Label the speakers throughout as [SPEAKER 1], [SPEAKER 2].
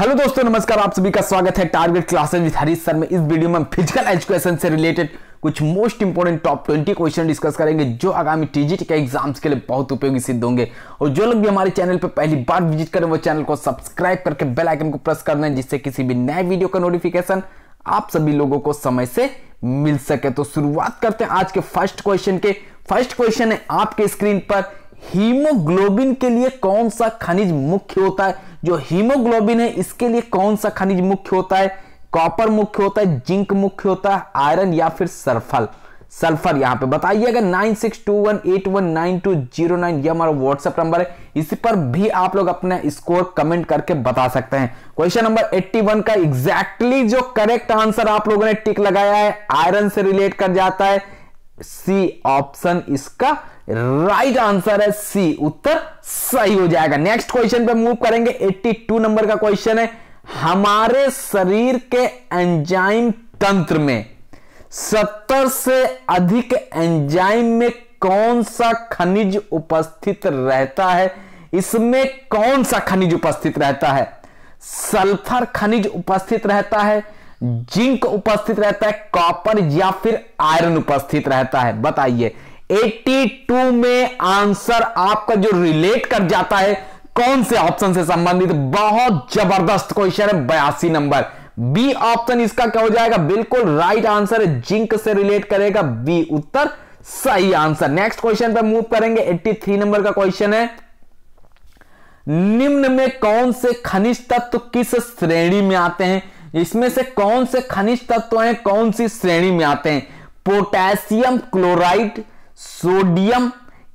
[SPEAKER 1] hello दोस्तों नमस्कार आप सभी का स्वागत है target classes with Harish sir में इस वीडियो में फिजिकल एजुकेशन से रिलेटेड कुछ most important top twenty question discuss करेंगे जो आगामी टीजी के एग्जाम्स के लिए बहुत उपयोगी सिद्ध होंगे और जो लोग भी हमारे चैनल पर पहली बार विजिट करें वो चैनल को सब्सक्राइब करके बेल आइकन को प्रेस कर दें जिससे किसी भी नए वीडियो का नोटिफिकेशन आप सभी लोगों को समय से मिल सके तो शुरुआत करते हैं आज के फर्स्ट क्वेश्चन के फर्स्ट क्वेश्चन है आपके स्क्रीन पर हीमोग्लोबिन के लिए कौन सा खनिज मुख्य होता है जो हीमोग्लोबिन है इसके लिए कौन सा खनिज मुख्य होता है कॉपर मुख्य होता है जिंक मुख्य होता है आयरन या फिर सल्फर सल्फर यहां पे अगर nine six two one eight one nine two zero nine ये हमारा व्हाट्सएप नंबर है इसी पर भी आप लोग अपना स्कोर कमेंट करके बता सकते हैं क्वेश्चन नंबर एट्टी वन का एग्जैक्टली exactly जो करेक्ट आंसर आप लोगों ने टिक लगाया है आयरन से रिलेट कर जाता है सी ऑप्शन इसका राइट आंसर है सी उत्तर सही हो जाएगा नेक्स्ट क्वेश्चन पे मूव करेंगे 82 नंबर का क्वेश्चन है हमारे शरीर के एंजाइम तंत्र में सत्तर से अधिक एंजाइम में कौन सा खनिज उपस्थित रहता है इसमें कौन सा खनिज उपस्थित रहता है सल्फर खनिज उपस्थित रहता है जिंक उपस्थित रहता है कॉपर या फिर आयरन उपस्थित रहता है बताइए 82 में आंसर आपका जो रिलेट कर जाता है कौन से ऑप्शन से संबंधित बहुत जबरदस्त क्वेश्चन है बयासी नंबर बी ऑप्शन इसका क्या हो जाएगा बिल्कुल राइट आंसर है जिंक से रिलेट करेगा बी उत्तर सही आंसर नेक्स्ट क्वेश्चन पर मूव करेंगे 83 नंबर का क्वेश्चन है निम्न में कौन से खनिज तत्व किस श्रेणी में आते हैं इसमें से कौन से खनिज तत्व हैं कौन सी श्रेणी में आते हैं potassium chloride sodium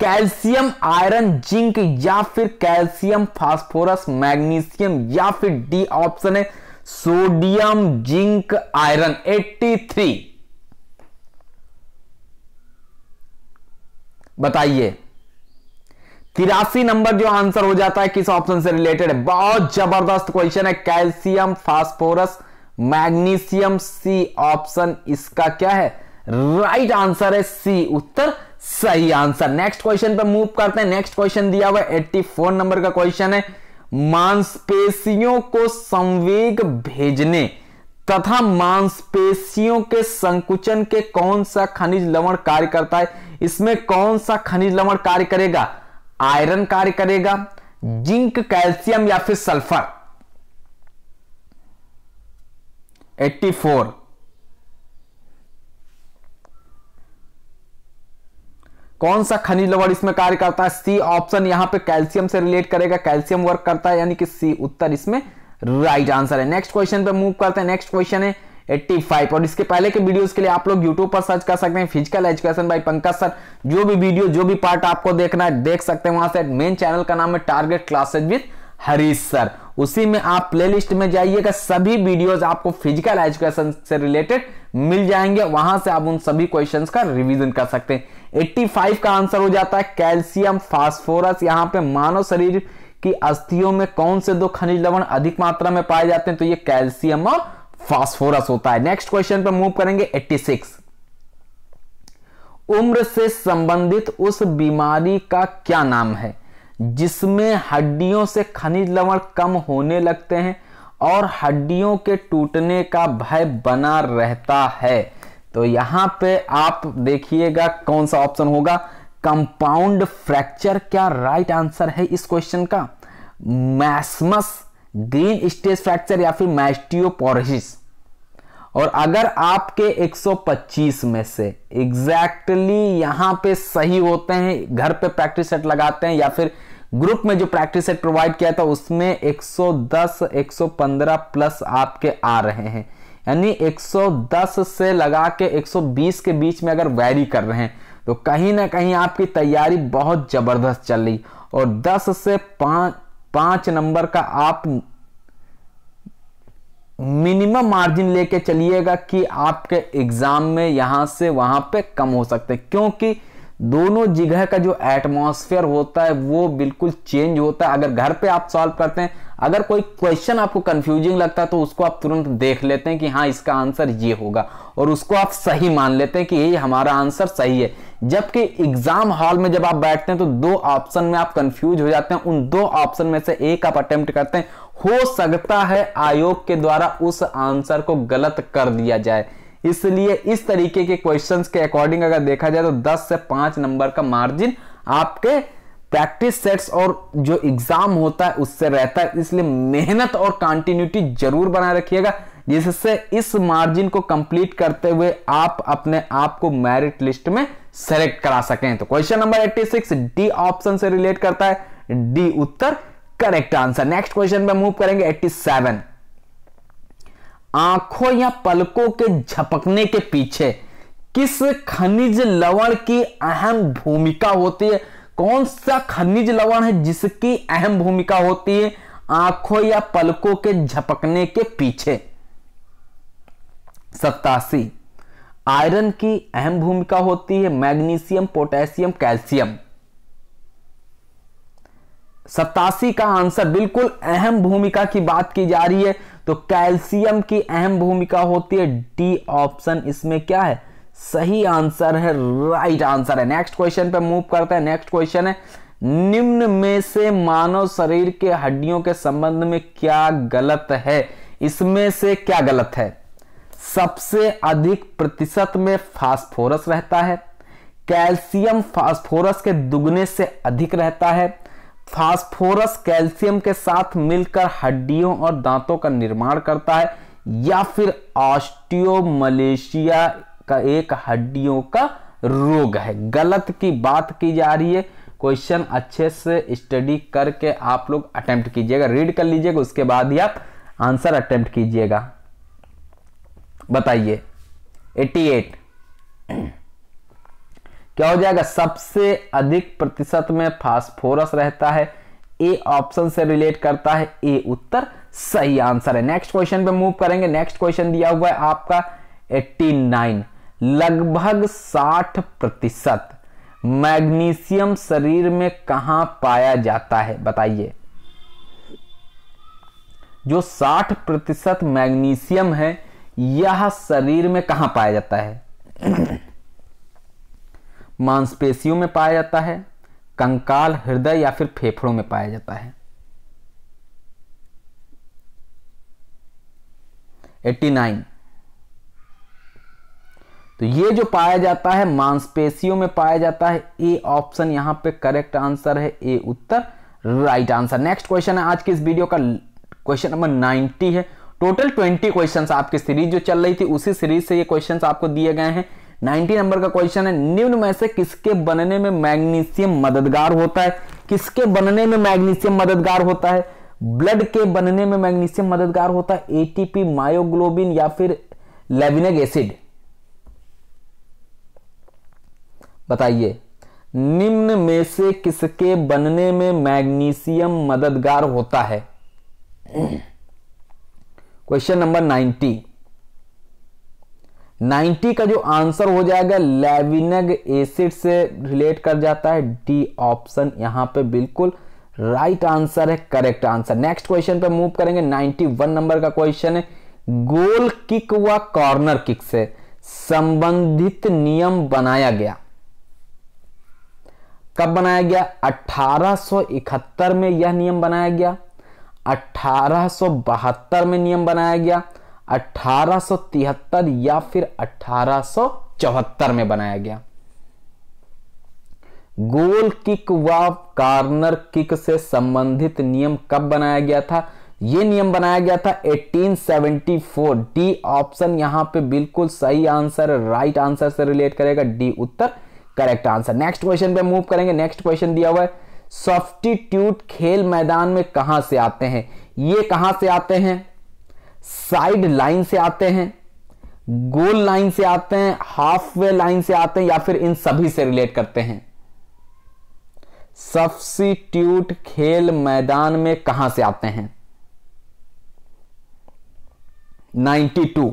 [SPEAKER 1] calcium iron zinc या फिर कैल्शियम फास्फोरस मैग्नीशियम या फिर डी ऑप्शन है सोडियम जिंक आयरन 83 बताइए तिरासी नंबर जो आंसर हो जाता है किस ऑप्शन से रिलेटेड है बहुत जबरदस्त क्वेश्चन है calcium phosphorus magnesium C option इसका क्या है राइट आंसर है सी उत्तर सही आंसर नेक्स्ट क्वेश्चन पर मूव करते हैं नेक्स्ट क्वेश्चन दिया हुआ एट्टी फोर नंबर का क्वेश्चन है मांसपेशियों को संवेग भेजने तथा मांसपेशियों के संकुचन के कौन सा खनिज लवण कार्य करता है इसमें कौन सा खनिज लवण कार्य करेगा आयरन कार्य करेगा जिंक कैल्शियम या फिर सल्फर 84 कौन सा खनिज लवण इसमें कार्य करता है सी ऑप्शन यहां पे कैल्शियम से रिलेट करेगा कैल्शियम वर्क करता है यानी कि सी उत्तर इसमें राइट आंसर है नेक्स्ट क्वेश्चन पे मूव करते हैं नेक्स्ट क्वेश्चन है 85 और इसके पहले के वीडियोस के लिए आप लोग यूट्यूब पर सर्च कर सकते हैं physical education by Pankaj sir जो भी वीडियो जो भी पार्ट आपको देखना है देख सकते हैं वहां से मेन चैनल का नाम है target classes with Harish sir उसी में आप प्लेलिस्ट में जाइएगा सभी वीडियोस आपको फिजिकल एजुकेशन से रिलेटेड मिल जाएंगे वहां से आप उन सभी क्वेश्चन का रिविजन कर सकते हैं 85 का आंसर हो जाता है कैल्शियम फास्फोरस यहाँ पे मानव शरीर की अस्थियों में कौन से दो खनिज लवण अधिक मात्रा में पाए जाते हैं तो ये कैल्शियम और फास्फोरस होता है नेक्स्ट क्वेश्चन पर मूव करेंगे 86 उम्र से संबंधित उस बीमारी का क्या नाम है जिसमें हड्डियों से खनिज लवण कम होने लगते हैं और हड्डियों के टूटने का भय बना रहता है तो यहां पे आप देखिएगा कौन सा ऑप्शन होगा कंपाउंड फ्रैक्चर क्या राइट आंसर है इस क्वेश्चन का मैसमस ग्रीन स्टेज फ्रैक्चर या फिर मैस्टियोपोरिस और अगर आपके 125 में से एग्जैक्टली exactly यहां पे सही होते हैं घर पे प्रैक्टिस सेट लगाते हैं या फिर ग्रुप में जो प्रैक्टिस सेट प्रोवाइड किया था उसमें 110 115 प्लस आपके आ रहे हैं यानी 110 से लगा के 120 के बीच में अगर वैरी कर रहे हैं तो कहीं ना कहीं आपकी तैयारी बहुत ज़बरदस्त चल रही और 10 से पाँच पाँच नंबर का आप मिनिमम मार्जिन लेके चलिएगा कि आपके एग्ज़ाम में यहाँ से वहाँ पे कम हो सकते क्योंकि दोनों जगह का जो एटमॉस्फेयर होता है वो बिल्कुल चेंज होता है अगर घर पे आप सॉल्व करते हैं अगर कोई क्वेश्चन आपको कंफ्यूजिंग लगता है तो उसको आप तुरंत देख लेते हैं कि हाँ इसका आंसर ये होगा और उसको आप सही मान लेते हैं कि ये हमारा आंसर सही है जबकि एग्जाम हॉल में जब आप बैठते हैं तो दो ऑप्शन में आप कंफ्यूज हो जाते हैं उन दो ऑप्शन में से एक आप अटेम्प्ट करते हैं हो सकता है आयोग के द्वारा उस आंसर को गलत कर दिया जाए इसलिए इस तरीके के क्वेश्चंस के अकॉर्डिंग अगर देखा जाए तो 10 से 5 नंबर का मार्जिन आपके प्रैक्टिस सेट्स और जो एग्जाम होता है उससे रहता है इसलिए मेहनत और कंटिन्यूटी जरूर बनाए रखिएगा जिससे इस मार्जिन को कंप्लीट करते हुए आप अपने आप को मेरिट लिस्ट में सेलेक्ट करा सकें तो क्वेश्चन नंबर 86 डी ऑप्शन से रिलेट करता है डी उत्तर करेक्ट आंसर नेक्स्ट क्वेश्चन में मूव करेंगे 87 आंखों या पलकों के झपकने के पीछे किस खनिज लवण की अहम भूमिका होती है कौन सा खनिज लवण है जिसकी अहम भूमिका होती है आंखों या पलकों के झपकने के पीछे सत्तासी आयरन की अहम भूमिका होती है मैग्नीशियम पोटेशियम कैल्शियम सत्तासी का आंसर बिल्कुल अहम भूमिका की बात की जा रही है तो कैल्शियम की अहम भूमिका होती है डी ऑप्शन इसमें क्या है सही आंसर है राइट आंसर है नेक्स्ट क्वेश्चन पे मूव करते हैं नेक्स्ट क्वेश्चन है निम्न में से मानव शरीर के हड्डियों के संबंध में क्या गलत है इसमें से क्या गलत है सबसे अधिक प्रतिशत में फास्फोरस रहता है कैल्शियम फास्फोरस के दुगने से अधिक रहता है फास्फोरस कैल्शियम के साथ मिलकर हड्डियों और दांतों का निर्माण करता है या फिर मलेशिया का एक हड्डियों का रोग है गलत की बात की जा रही है क्वेश्चन अच्छे से स्टडी करके आप लोग अटेम्प्ट कीजिएगा रीड कर लीजिएगा उसके बाद ही आप आंसर अटेम्प्ट कीजिएगा बताइए 88 क्या हो जाएगा सबसे अधिक प्रतिशत में फास्फोरस रहता है ए ऑप्शन से रिलेट करता है ए उत्तर सही आंसर है नेक्स्ट क्वेश्चन पे मूव करेंगे नेक्स्ट क्वेश्चन दिया हुआ है आपका 89 लगभग 60 प्रतिशत मैग्नीशियम शरीर में कहा पाया जाता है बताइए जो 60 प्रतिशत मैग्नीशियम है यह शरीर में कहा पाया जाता है मांसपेशियों में पाया जाता है कंकाल हृदय या फिर फेफड़ों में पाया जाता है 89 तो ये जो पाया जाता है मांसपेशियों में पाया जाता है ए ऑप्शन यहां पे करेक्ट आंसर है ए उत्तर राइट आंसर नेक्स्ट क्वेश्चन है आज की इस वीडियो का क्वेश्चन नंबर 90 है टोटल 20 क्वेश्चंस आपकी सीरीज जो चल रही थी उसी सीरीज से ये क्वेश्चंस आपको दिए गए हैं नाइनटी नंबर का क्वेश्चन है निम्न में से किसके बनने में मैग्नीशियम मददगार होता है किसके बनने में मैग्नीशियम मददगार होता है ब्लड के बनने में मैग्नीशियम मददगार होता है एटीपी मायोग्लोबिन या फिर लेविनेग एसिड बताइए निम्न में से किसके बनने में मैग्नीशियम मददगार होता है क्वेश्चन नंबर नाइनटी 90 का जो आंसर हो जाएगा लेविनग एसिड से रिलेट कर जाता है डी ऑप्शन यहां पे बिल्कुल राइट आंसर है करेक्ट आंसर नेक्स्ट क्वेश्चन पे मूव करेंगे 91 नंबर का क्वेश्चन है गोल किक व कॉर्नर किक से संबंधित नियम बनाया गया कब बनाया गया 1871 में यह नियम बनाया गया 1872 में नियम बनाया गया 1873 या फिर 1874 में बनाया गया गोल किक व कार्नर किक से संबंधित नियम कब बनाया गया था यह नियम बनाया गया था 1874 डी ऑप्शन यहां पे बिल्कुल सही आंसर राइट आंसर से रिलेट करेगा डी उत्तर करेक्ट आंसर नेक्स्ट क्वेश्चन पे मूव करेंगे नेक्स्ट क्वेश्चन दिया हुआ है सॉफ्टीट्यूट खेल मैदान में कहां से आते हैं ये कहां से आते हैं साइड लाइन से आते हैं गोल लाइन से आते हैं हाफ वे लाइन से आते हैं या फिर इन सभी से रिलेट करते हैं सब्सिट्यूट खेल मैदान में कहां से आते हैं 92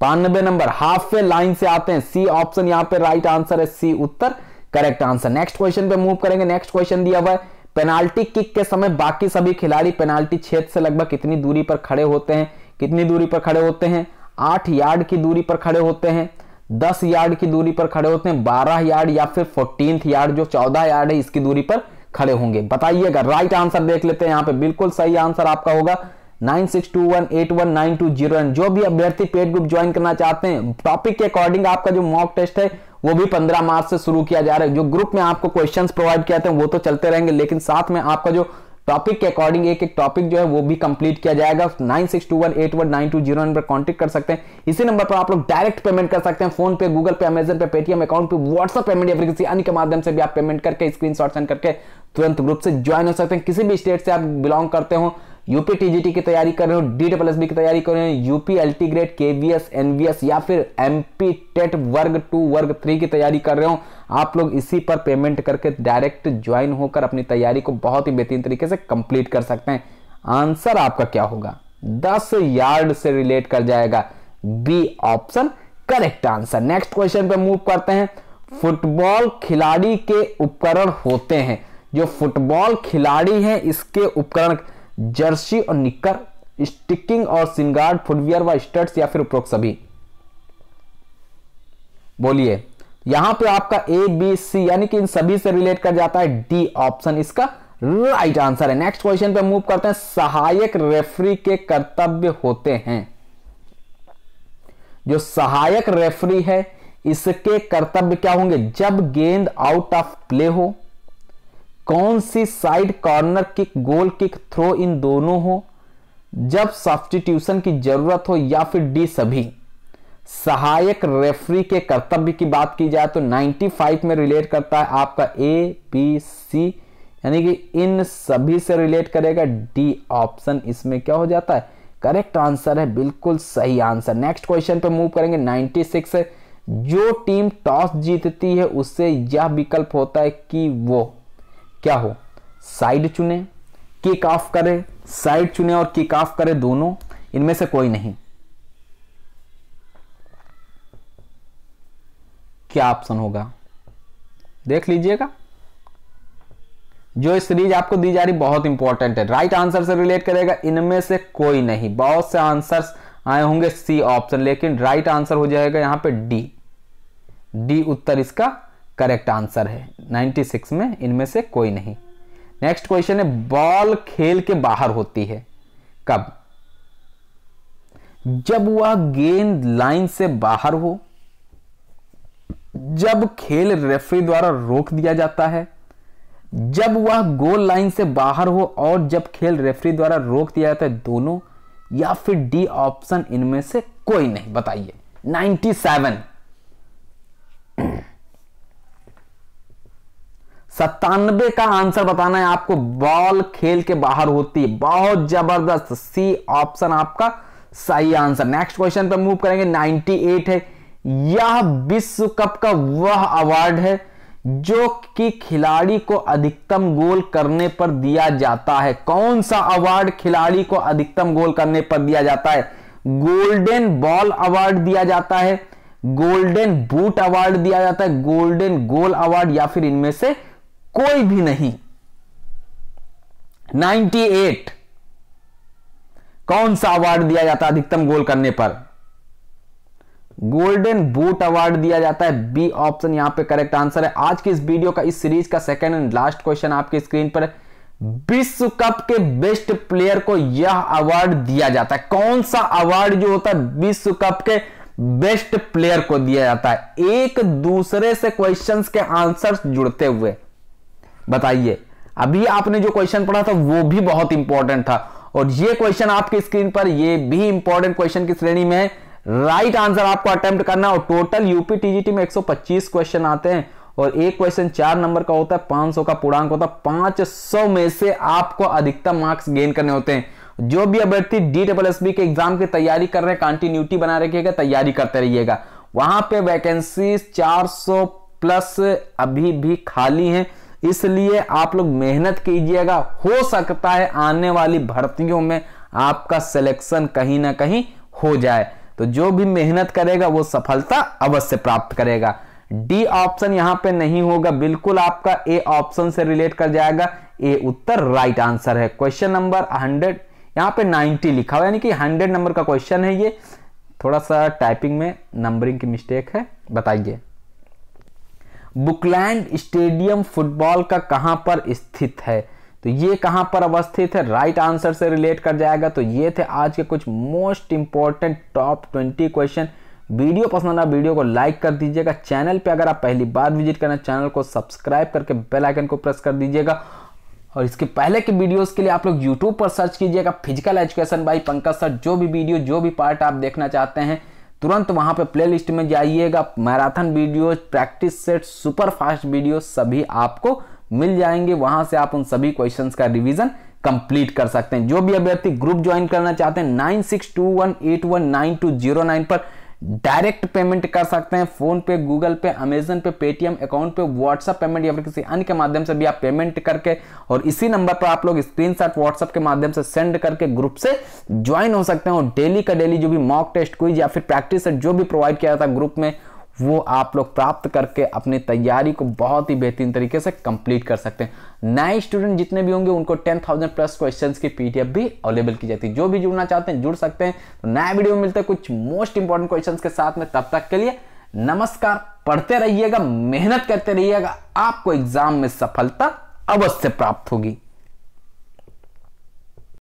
[SPEAKER 1] बानबे नंबर हाफ वे लाइन से आते हैं सी ऑप्शन यहां पे राइट आंसर है सी उत्तर करेक्ट आंसर नेक्स्ट क्वेश्चन पे मूव करेंगे नेक्स्ट क्वेश्चन दिया हुआ है पेनाल्टी किक के समय बाकी सभी खिलाड़ी पेनाल्टी छेद से लगभग कितनी दूरी पर खड़े होते हैं कितनी दूरी पर खड़े होते हैं आठ यार्ड की दूरी पर खड़े होते हैं दस यार्ड की दूरी पर खड़े होते हैं बारह यार्ड या फिर फोर्टीन यार्ड जो चौदह यार्ड है इसकी दूरी पर खड़े होंगे बताइएगा राइट आंसर देख लेते हैं यहाँ पे बिल्कुल सही आंसर आपका होगा nine six two one eight one nine two zero जो भी अभ्यर्थी पेड ग्रुप ज्वाइन करना चाहते हैं टॉपिक के अकॉर्डिंग आपका जो मॉक टेस्ट है वो भी 15 मार्च से शुरू किया जा रहा है जो ग्रुप में आपको क्वेश्चंस प्रोवाइड किया जाते हैं वो तो चलते रहेंगे लेकिन साथ में आपका जो टॉपिक के अकॉर्डिंग एक एक टॉपिक जो है वो भी कंप्लीट किया जाएगा nine six two one eight one nine two zero पर कॉन्टेक्ट कर सकते हैं इसी नंबर पर आप लोग डायरेक्ट पेमेंट कर सकते हैं PhonePe Google pay Amazon pay Paytm account पे व्हाट्सअप पेमेंट या फिर किसी अन्य के माध्यम से भी आप पेमेंट करके स्क्रीन सेंड करके तुरंत ग्रुप से ज्वाइन हो सकते हैं किसी भी स्टेट से आप बिलोंग करते हो यूपी टीजीटी की तैयारी कर रहे हो डी डब्ल्यू की तैयारी कर रहे हो UP LT grade KVS NVS या फिर एमपी टेट वर्ग टू वर्ग थ्री की तैयारी कर रहे हो आप लोग इसी पर पेमेंट करके डायरेक्ट ज्वाइन होकर अपनी तैयारी को बहुत ही बेहतरीन तरीके से कंप्लीट कर सकते हैं आंसर आपका क्या होगा दस यार्ड से रिलेट कर जाएगा B option correct answer next question पे मूव करते हैं फुटबॉल खिलाड़ी के उपकरण होते हैं जो फुटबॉल खिलाड़ी हैं इसके उपकरण जर्सी और निक्कर स्टिकिंग और सिंगार्ड फुटवियर व स्टर्ट्स या फिर उपरोक्त सभी बोलिए यहां पे आपका ए बी सी यानी कि इन सभी से रिलेट कर जाता है डी ऑप्शन इसका राइट आंसर है नेक्स्ट क्वेश्चन पे मूव करते हैं सहायक रेफरी के कर्तव्य होते हैं जो सहायक रेफरी है इसके कर्तव्य क्या होंगे जब गेंद आउट ऑफ प्ले हो कौन सी side corner kick goal kick throw in दोनों हो जब सब्सटीट्यूशन की जरूरत हो या फिर डी सभी सहायक रेफरी के कर्तव्य की बात की जाए तो 95 में रिलेट करता है आपका ए बी सी यानी कि इन सभी से रिलेट करेगा डी ऑप्शन इसमें क्या हो जाता है करेक्ट आंसर है बिल्कुल सही आंसर नेक्स्ट क्वेश्चन पर मूव करेंगे 96 है जो टीम टॉस जीतती है उससे यह विकल्प होता है कि वो क्या हो साइड चुने किक ऑफ करे साइड चुने और किक ऑफ करे दोनों इनमें से कोई नहीं क्या ऑप्शन होगा देख लीजिएगा जो सीरीज आपको दी जा रही बहुत इंपॉर्टेंट है राइट आंसर से रिलेट करेगा इनमें से कोई नहीं बहुत से आंसर्स आए होंगे सी ऑप्शन लेकिन राइट आंसर हो जाएगा यहां पे डी डी उत्तर इसका करेक्ट आंसर है 96 में इनमें से कोई नहीं नेक्स्ट क्वेश्चन है बॉल खेल के बाहर होती है कब जब वह गेंद लाइन से बाहर हो जब खेल रेफरी द्वारा रोक दिया जाता है जब वह गोल लाइन से बाहर हो और जब खेल रेफरी द्वारा रोक दिया जाता है दोनों या फिर डी ऑप्शन इनमें से कोई नहीं बताइए 97 सत्तानबे का आंसर बताना है आपको बॉल खेल के बाहर होती है बहुत जबरदस्त सी ऑप्शन आपका सही आंसर नेक्स्ट क्वेश्चन पर मूव करेंगे 98 है यह विश्व कप का वह अवार्ड है जो कि खिलाड़ी को अधिकतम गोल करने पर दिया जाता है कौन सा अवार्ड खिलाड़ी को अधिकतम गोल करने पर दिया जाता है गोल्डन बॉल अवार्ड दिया जाता है गोल्डन बूट अवार्ड दिया जाता है गोल्डन गोल अवार्ड या फिर इनमें से कोई भी नहीं 98 कौन सा अवार्ड दिया जाता है अधिकतम गोल करने पर गोल्डन बूट अवार्ड दिया जाता है बी ऑप्शन यहां पे करेक्ट आंसर है आज की इस वीडियो का इस सीरीज का सेकंड एंड लास्ट क्वेश्चन आपके स्क्रीन पर विश्व कप के बेस्ट प्लेयर को यह अवार्ड दिया जाता है कौन सा अवार्ड जो होता है विश्व कप के बेस्ट प्लेयर को दिया जाता है एक दूसरे से क्वेश्चंस के आंसर्स जुड़ते हुए बताइए अभी आपने जो क्वेश्चन पढ़ा था वो भी बहुत इंपॉर्टेंट था और ये क्वेश्चन आपकी स्क्रीन पर ये भी इंपॉर्टेंट क्वेश्चन की श्रेणी में है राइट आंसर आपको अटेम्प्ट करना और टोटल यूपी टीजीटी में 125 क्वेश्चन आते हैं और एक क्वेश्चन चार नंबर का होता है 500 का पूर्णांक होता है पांच में से आपको अधिकतम मार्क्स गेन करने होते हैं जो भी अभ्यर्थी डी डबल एस बी के एग्जाम की तैयारी कर रहे हैं कंटिन्यूटी बना रखिएगा तैयारी करते रहिएगा वहां पे वैकेंसी 400 प्लस अभी भी खाली हैं इसलिए आप लोग मेहनत कीजिएगा हो सकता है आने वाली भर्तियों में आपका सिलेक्शन कहीं ना कहीं हो जाए तो जो भी मेहनत करेगा वो सफलता अवश्य प्राप्त करेगा डी ऑप्शन यहां पे नहीं होगा बिल्कुल आपका ए ऑप्शन से रिलेट कर जाएगा ए उत्तर राइट आंसर है क्वेश्चन नंबर हंड्रेड यहां पे 90 लिखा हुआ यानी कि 100 नंबर का क्वेश्चन है ये थोड़ा सा टाइपिंग में नंबरिंग की मिस्टेक है बताइए बुकलैंड स्टेडियम फुटबॉल का कहां पर स्थित है तो ये कहां पर अवस्थित है राइट आंसर से रिलेट कर जाएगा तो ये थे आज के कुछ most important top twenty question video पसंद आना वीडियो तो को लाइक कर दीजिएगा चैनल पे अगर आप पहली बार विजिट करना चैनल को सब्सक्राइब करके बेल आइकन को प्रेस कर दीजिएगा और इसके पहले के वीडियोस के लिए आप लोग यूट्यूब पर सर्च कीजिएगा physical education by Pankaj sir जो भी वीडियो जो भी पार्ट आप देखना चाहते हैं तुरंत वहां पे प्लेलिस्ट में जाइएगा marathon video practice set super fast video सभी आपको मिल जाएंगे वहां से आप उन सभी क्वेश्चंस का रिवीजन कंप्लीट कर सकते हैं जो भी अभ्यर्थी ग्रुप ज्वाइन करना चाहते हैं nine six two one eight one nine two zero nine पर डायरेक्ट पेमेंट कर सकते हैं PhonePe Google pay Amazon pay Paytm account पे व्हाट्सएप पेमेंट या फिर किसी अन्य के माध्यम से भी आप पेमेंट करके और इसी नंबर पर आप लोग स्क्रीनशॉट व्हाट्सएप के माध्यम से सेंड करके ग्रुप से ज्वाइन हो सकते हैं और डेली का डेली जो भी मॉक टेस्ट क्विज या फिर प्रैक्टिस जो भी प्रोवाइड किया जाता है ग्रुप में वो आप लोग प्राप्त करके अपनी तैयारी को बहुत ही बेहतरीन तरीके से कंप्लीट कर सकते हैं नए स्टूडेंट जितने भी होंगे उनको 10,000 प्लस क्वेश्चन की पीडीएफ भी अवेलेबल की जाती है जो भी जुड़ना चाहते हैं जुड़ सकते हैं तो नया वीडियो में हैं कुछ मोस्ट इंपॉर्टेंट क्वेश्चन के साथ में तब तक के लिए नमस्कार पढ़ते रहिएगा मेहनत करते रहिएगा आपको एग्जाम में सफलता अवश्य प्राप्त होगी